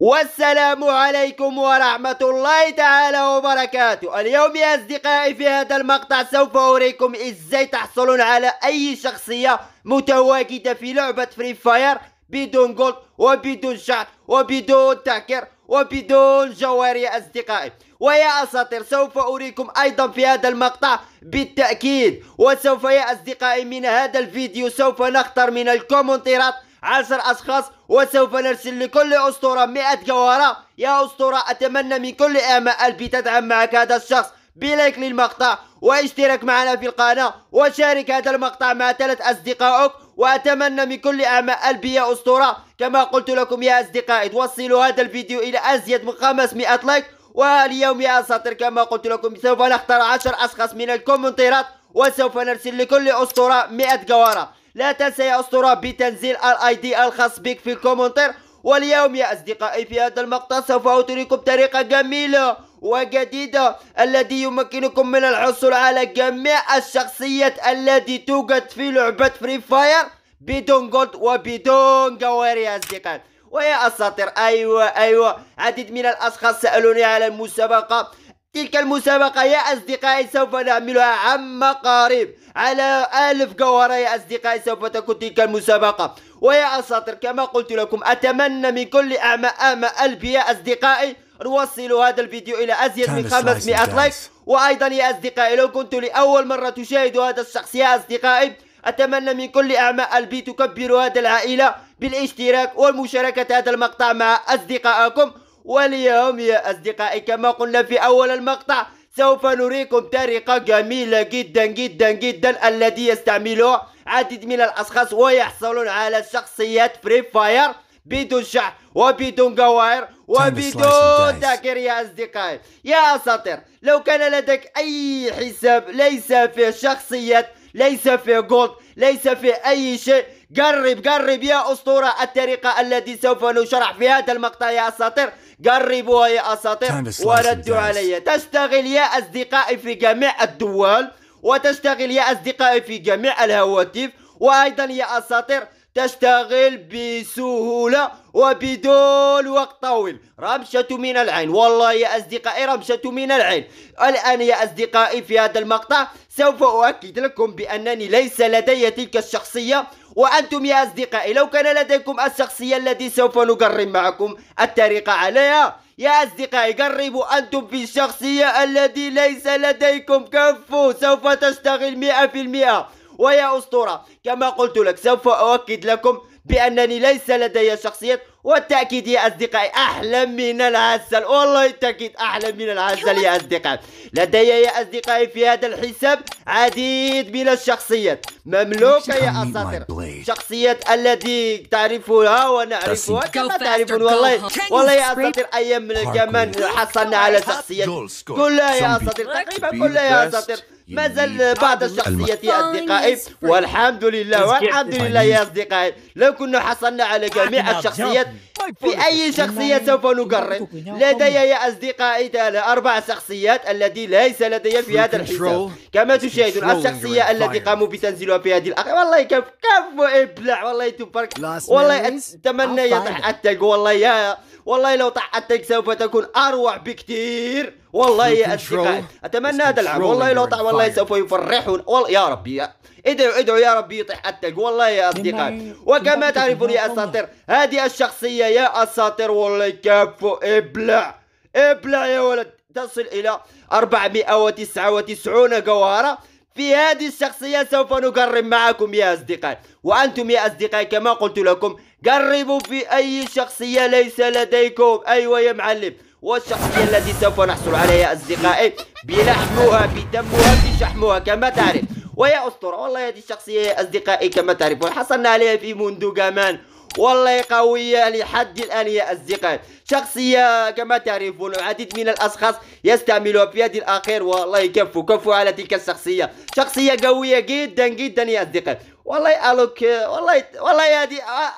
والسلام عليكم ورحمة الله تعالى وبركاته اليوم يا أصدقائي في هذا المقطع سوف أريكم إزاي تحصلون على أي شخصية متواجدة في لعبة فري فاير بدون جولد وبدون شعر وبدون تعكير وبدون يا أصدقائي ويا أساطير سوف أريكم أيضا في هذا المقطع بالتأكيد وسوف يا أصدقائي من هذا الفيديو سوف نختار من الكومنتيرات عشر أشخاص وسوف نرسل لكل أسطورة 100 جوهرة يا أسطورة أتمنى من كل آماء قلبي تدعم معك هذا الشخص بلايك للمقطع واشترك معنا في القناة وشارك هذا المقطع مع ثلاث أصدقائك وأتمنى من كل أعماء قلبي يا أسطورة كما قلت لكم يا أصدقائي توصلوا هذا الفيديو إلى أزيد من 500 لايك واليوم يا أساطير كما قلت لكم سوف نختار 10 أشخاص من الكومنتيرات وسوف نرسل لكل أسطورة 100 جوارة لا تنسى يا أسطورة بتنزيل الاي دي الخاص بك في الكومنتر واليوم يا أصدقائي في هذا المقطع سوف أترككم طريقة جميلة وجديدة الذي يمكنكم من الحصول على جميع الشخصيات التي توجد في لعبة فري فاير بدون جولد وبدون جوهر يا أصدقائي ويا أساطير أيوة أيوة عديد من الأشخاص سألوني على المسابقة تلك المسابقة يا أصدقائي سوف نعملها عما قريب على ألف جوهرة يا أصدقائي سوف تكون تلك المسابقة ويا أساطير كما قلت لكم أتمنى من كل أعمى أعمى قلبي يا أصدقائي نوصل هذا الفيديو إلى أزيد من 500 لايك وأيضا يا أصدقائي لو كنت لأول مرة تشاهد هذا الشخص يا أصدقائي أتمنى من كل أعمى قلبي تكبروا هذا العائلة بالاشتراك والمشاركة هذا المقطع مع أصدقائكم واليوم يا أصدقائي كما قلنا في أول المقطع سوف نريكم طريقة جميلة جدا جدا جدا الذي يستعمله عدد من الأشخاص ويحصلون على شخصيات فري فاير بدون شعر وبدون قوائر وبدون ذاكر يا أصدقائي يا أساطير لو كان لديك أي حساب ليس فيه شخصيات ليس فيه جولد ليس فيه أي شيء قرب قرب يا أسطورة الطريقة التي سوف نشرح في هذا المقطع يا أساطير قربوها يا أساطير وردوا علي تشتغل يا أصدقائي في جميع الدول وتشتغل يا أصدقائي في جميع الهواتف وأيضا يا أساطير تشتغل بسهولة وبدون وقت طويل رمشة من العين والله يا أصدقائي رمشة من العين الآن يا أصدقائي في هذا المقطع سوف أؤكد لكم بأنني ليس لدي تلك الشخصية وأنتم يا أصدقائي لو كان لديكم الشخصية التي سوف نقرب معكم الطريقة عليها يا أصدقائي قربوا أنتم في الشخصية الذي ليس لديكم كفو سوف تشتغل 100% ويا أسطورة كما قلت لك سوف أؤكد لكم بانني ليس لدي شخصية والتأكيد يا أصدقائي أحلى من العسل والله التأكيد أحلى من العسل يا أصدقائي لدي يا أصدقائي في هذا الحساب عديد من الشخصيات مملوكة يا أساطير شخصيات التي تعرفها ونعرفها كما تعرفون والله والله يا أساطير أيام من الزمن حصلنا على شخصيات كلها يا أساطير تقريبا كلها يا أساطير مازال بعض الشخصيات يا أصدقائي والحمد لله والحمد لله يا أصدقائي لو كنا حصلنا على جميع نعم، الشخصيات طيب، في أي شخصية نعم. سوف نقرر لدي يا أصدقائي أربع شخصيات التي ليس لدي في هذا الحساب كما تشاهدون الشخصية التي قاموا بتنزيلها في هذه الأخير والله كف كف إبلع والله تبارك والله أتمنى يطح التاج والله يا والله لو طح التاج سوف تكون أروع بكثير والله يا اصدقائي اتمنى هذا العام والله لو طع والله سوف يفرحون يا ربي ادعوا ادعوا يا ربي يطيح التلج والله يا اصدقائي وكما تعرفون يا اساطير هذه الشخصيه يا اساطير والله كفو ابلع ابلع يا ولد تصل الى 499 جوهره في هذه الشخصية سوف نقرب معكم يا أصدقائي وأنتم يا أصدقائي كما قلت لكم قربوا في أي شخصية ليس لديكم أيوة يا معلم والشخصية التي سوف نحصل عليها أصدقائي بلحمها بدمها بشحمها كما تعرف ويا أسطورة والله هذه الشخصية يا أصدقائي كما تعرفون حصلنا عليها في منذ كمان والله قوية لحد الآن يا أصدقائي شخصية كما تعرفون العديد من الأشخاص يستعملها في هذه الأخير والله كفوا كفوا على تلك الشخصية شخصية قوية جدا جدا يا أصدقائي والله الوك والله والله يا دي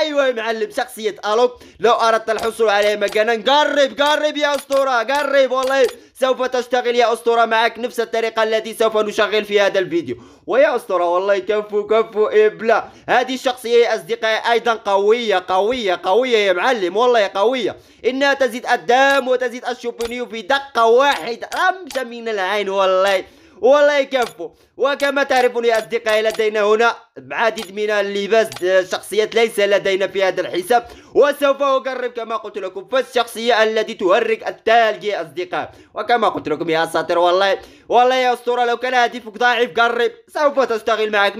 ايوه يا معلم شخصيه الوك لو اردت الحصول عليه مجانا قرب قرب يا اسطوره قرب والله سوف تشتغل يا اسطوره معك نفس الطريقه التي سوف نشغل في هذا الفيديو ويا اسطوره والله كفو كفو ابلا هذه الشخصيه يا اصدقائي ايضا قويه قويه قويه يا معلم والله قويه انها تزيد الدم وتزيد الشوبينيو في دقه واحده امشى من العين والله والله يكفوا وكما تعرفون يا أصدقائي لدينا هنا عديد من اللباس شخصيات ليس لدينا في هذا الحساب وسوف أقرب كما قلت لكم فالشخصية التي تهرج الثلج يا أصدقائي وكما قلت لكم يا أساطير والله والله يا أسطورة لو كان هاتفك ضعيف قرب سوف تشتغل معك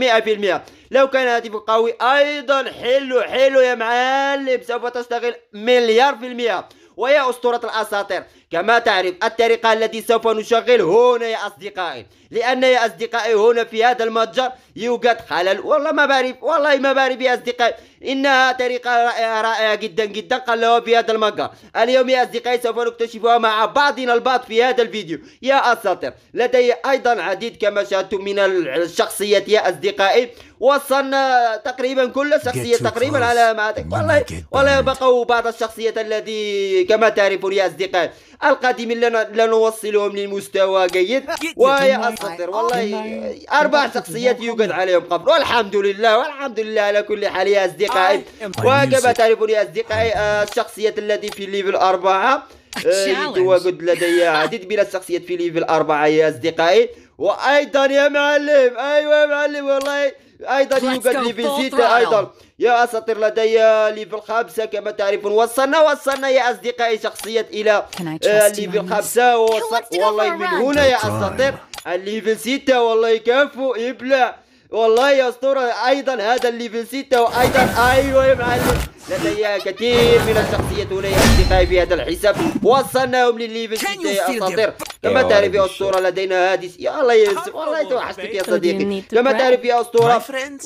100% لو كان هاتفك قوي أيضا حلو حلو يا معلم سوف تشتغل مليار في المئة ويا أسطورة الأساطير كما تعرف الطريقة التي سوف نشغل هنا يا أصدقائي لأن يا أصدقائي هنا في هذا المتجر يوجد خلل والله ما بعرف والله ما بعرف يا أصدقائي إنها طريقة رائعة رائعة جدا جدا قالوها في هذا المانجا اليوم يا أصدقائي سوف نكتشفها مع بعضنا البعض في هذا الفيديو يا أساطير لدي أيضا عديد كما شاهدتم من الشخصيات يا أصدقائي وصلنا تقريبا كل شخصية تقريبا على ما والله والله بقوا بعض الشخصيات الذي كما تعرفون يا أصدقائي القادمين لنوصلهم لمستوى جيد ويا اساطير والله اربع شخصيات يوجد عليهم قبر والحمد لله والحمد لله على كل حال يا اصدقائي وكما تعرفون يا اصدقائي آه، الشخصيات التي في ليفل اربعة آه، يتواجد لدي عديد من الشخصيات في ليفل اربعة يا اصدقائي وايضا يا معلم ايوه يا معلم والله ايضا يوجد ليفل 6 ايضا يا اساطير لدي ليفل 5 كما تعرفون وصلنا وصلنا يا اصدقائي شخصية الى آه، ليفل 5 والله من هنا يا اساطير الليفل ستة والله كفو ابلع والله يا اسطوره ايضا هذا الليفل 6 وايضا ايوه يا معلم لدي كثير من الشخصيات هنا يا اصدقائي في هذا الحساب وصلناهم للليفل 6 يا اساطير لما تعرف يا أسطورة لدينا هادس يا الله يسر والله توحشتك يا صديقي لما تعرف يا أسطورة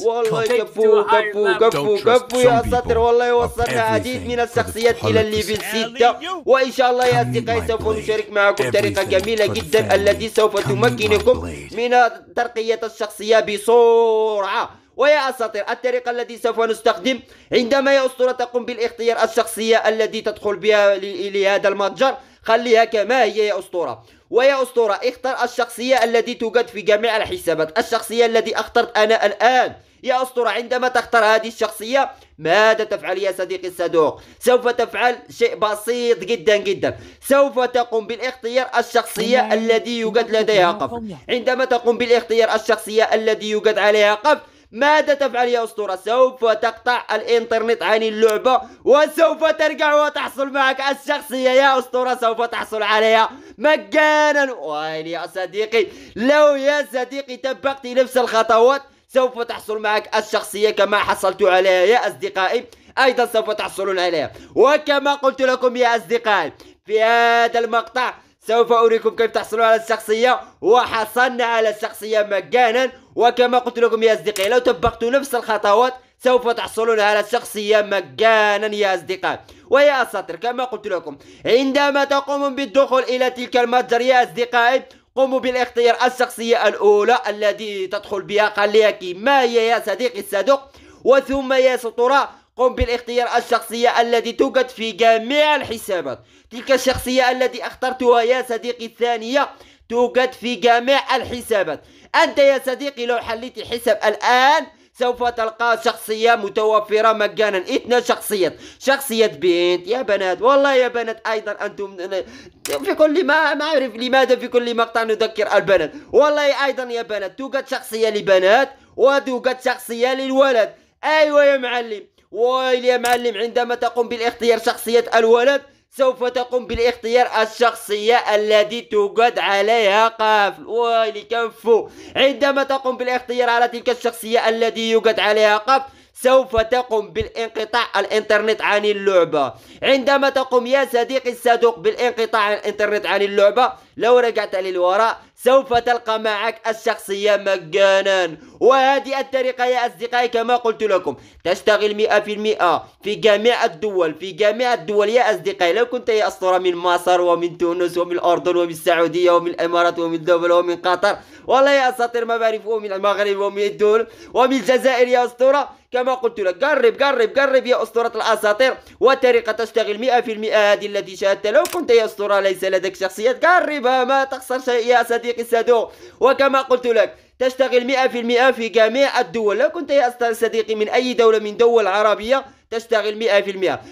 والله كفو كفو كفو كفو يا ساتر والله وصلنا عديد من الشخصيات إلى الليفل 6 وإن شاء الله يا أصدقائي سوف نشارك معكم طريقة جميلة جدا التي سوف تمكنكم من ترقية الشخصية بسرعة ويا أساطير الطريقة التي سوف نستخدم عندما يا أسطورة تقوم بالاختيار الشخصية التي تدخل بها لهذا المتجر خليها كما هي يا أسطورة ويا أسطورة اختر الشخصية التي توجد في جميع الحسابات الشخصية التي اخترت أنا الآن يا أسطورة عندما تختار هذه الشخصية ماذا تفعل يا صديقي الصدوق سوف تفعل شيء بسيط جدا جدا سوف تقوم بالاختيار الشخصية الذي يوجد لديها قف عندما تقوم بالاختيار الشخصية الذي يوجد عليها قف ماذا تفعل يا أسطورة سوف تقطع الإنترنت عن اللعبة وسوف ترجع وتحصل معك الشخصية يا أسطورة سوف تحصل عليها مجانا ويلي يا صديقي لو يا صديقي تبقت نفس الخطوات سوف تحصل معك الشخصية كما حصلت عليها يا أصدقائي أيضا سوف تحصلون عليها وكما قلت لكم يا أصدقائي في هذا المقطع سوف أريكم كيف تحصلوا على الشخصية وحصلنا على الشخصية مجانا وكما قلت لكم يا أصدقائي لو طبقتوا نفس الخطوات سوف تحصلون على الشخصية مجانا يا أصدقاء ويا أساطير كما قلت لكم عندما تقومون بالدخول إلى تلك المتجر يا أصدقائي قوموا بالاختيار الشخصية الأولى التي تدخل بها قال لي ما هي يا صديقي الصدوق وثم يا سطورة قم بالاختيار الشخصية التي توجد في جميع الحسابات تلك الشخصية التي اخترتها يا صديقي الثانية توجد في جميع الحسابات أنت يا صديقي لو حليت الحساب الآن سوف تلقى شخصية متوفرة مجانا اثنى شخصيات شخصية بنت يا بنات والله يا بنات أيضا أنتم في كل ما ما أعرف لماذا في كل مقطع نذكر البنات والله أيضا يا بنات توجد شخصية لبنات وتوجد شخصية للولد أيوة يا معلم ويل يا معلم عندما تقوم بالاختيار شخصية الولد سوف تقوم بالاختيار الشخصية التي توجد عليها قافل ويلي كفو عندما تقوم بالاختيار على تلك الشخصية التي يوجد عليها قافل سوف تقوم بالانقطاع الانترنت عن اللعبة عندما تقوم يا صديقي الصدوق بالانقطاع عن الانترنت عن اللعبة لو رجعت للوراء سوف تلقى معك الشخصية مجانا وهذه الطريقة يا أصدقائي كما قلت لكم تشتغل 100% في جميع الدول في جميع الدول يا أصدقائي لو كنت يا أسطورة من مصر ومن تونس ومن الأردن ومن السعودية ومن الإمارات ومن دبل ومن قطر والله يا أساطير ما بعرف ومن المغرب ومن الدول ومن الجزائر يا أسطورة كما قلت لك قرب قرب قرب يا أسطورة الأساطير وطريقة تشتغل 100% هذه التي شاهدتها لو كنت يا أسطورة ليس لديك شخصيات قربها ما تخسر شيء يا صديقي الصدوق وكما قلت لك تشتغل 100% في جميع الدول لو كنت يا صديقي من أي دولة من دول عربية تشتغل 100%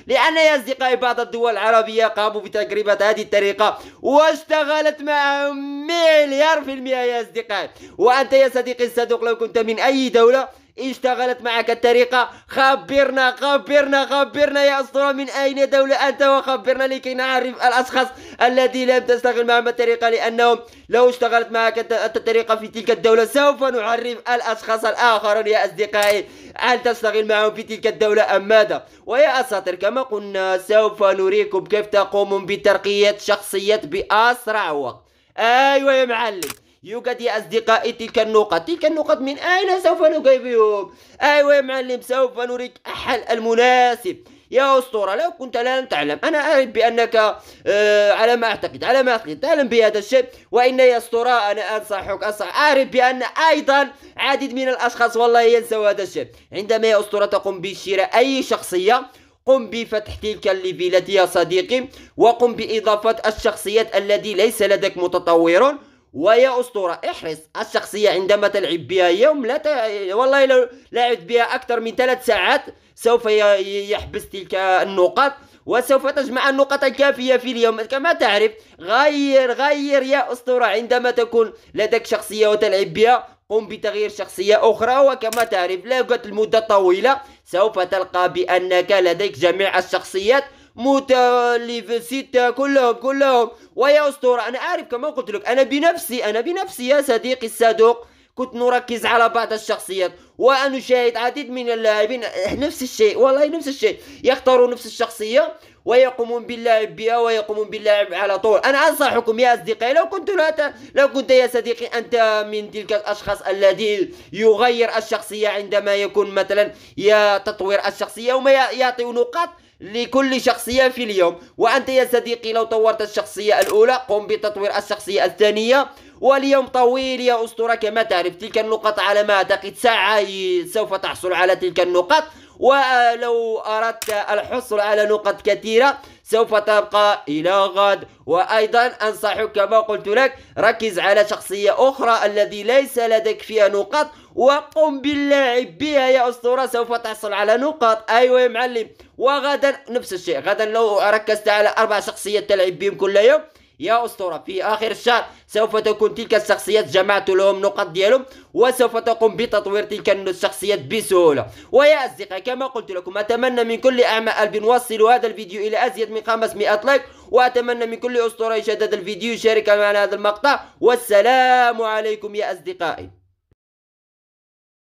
لأن يا أصدقائي بعض الدول العربية قاموا بتجربة هذه الطريقة واشتغلت معهم مليار في المئة يا أصدقائي وأنت يا صديقي الصدوق لو كنت من أي دولة اشتغلت معك الطريقة خبرنا خبرنا خبرنا يا أسطورة من أين دولة أنت وخبرنا لكي نعرف الأشخاص الذي لم تشتغل معهم الطريقة لأنهم لو اشتغلت معك الطريقة في تلك الدولة سوف نعرف الأشخاص الآخرون يا أصدقائي هل تشتغل معهم في تلك الدولة أم ماذا ويا أساطير كما قلنا سوف نريكم كيف تقومون بترقية شخصيات بأسرع وقت أيوة يا معلم يوجد يا أصدقائي تلك النقط تلك النقط من أين سوف نجيبهم أيوة يا معلم سوف نريك الحل المناسب يا أسطورة لو كنت لا تعلم أنا أعرف بأنك آه على ما أعتقد على ما أعتقد تعلم بهذا الشيء وإن يا أسطورة أنا أنصحك أنصح أعرف بأن أيضا عديد من الأشخاص والله ينسوا هذا الشيء عندما يا أسطورة تقوم بشراء أي شخصية قم بفتح تلك الليفيلات يا صديقي وقم بإضافة الشخصيات الذي ليس لديك متطورون ويا أسطورة احرص الشخصية عندما تلعب بها يوم لا ت... والله لو لعبت بها أكثر من ثلاث ساعات سوف يحبس تلك النقاط وسوف تجمع النقط الكافية في اليوم كما تعرف غير غير يا أسطورة عندما تكون لديك شخصية وتلعب بها قم بتغيير شخصية أخرى وكما تعرف لو قد المدة طويلة سوف تلقى بأنك لديك جميع الشخصيات موتا ليفسيتا كلهم كلهم ويا أسطورة أنا عارف كما قلت لك أنا بنفسي أنا بنفسي يا صديقي الصادق كنت نركز على بعض الشخصيات ونشاهد عديد من اللاعبين نفس الشيء والله نفس الشيء يختاروا نفس الشخصية ويقومون باللعب بها ويقومون باللعب على طول انا انصحكم يا اصدقائي لو كنت لا ت... لو كنت يا صديقي انت من تلك الاشخاص الذي يغير الشخصيه عندما يكون مثلا يا تطوير الشخصيه وما يعطي نقاط لكل شخصية في اليوم وأنت يا صديقي لو طورت الشخصية الأولى قم بتطوير الشخصية الثانية واليوم طويل يا أسطورة كما تعرف تلك النقط على ما أعتقد ساعة سوف تحصل على تلك النقط ولو أردت الحصول على نقط كثيرة سوف تبقى إلى غد وأيضا أنصحك كما قلت لك ركز على شخصية أخرى الذي ليس لديك فيها نقاط وقم باللعب بها يا أسطورة سوف تحصل على نقاط أيوة يا معلم وغدا نفس الشيء غدا لو ركزت على أربع شخصيات تلعب بهم كل يوم يا أسطورة في آخر الشهر سوف تكون تلك الشخصيات جمعت لهم نقط ديالهم وسوف تقوم بتطوير تلك الشخصيات بسهولة ويا أصدقائي كما قلت لكم أتمنى من كل أعمى قلب نوصل هذا الفيديو إلى أزيد من 500 لايك وأتمنى من كل أسطورة يشاهد هذا الفيديو يشارك معنا هذا المقطع والسلام عليكم يا أصدقائي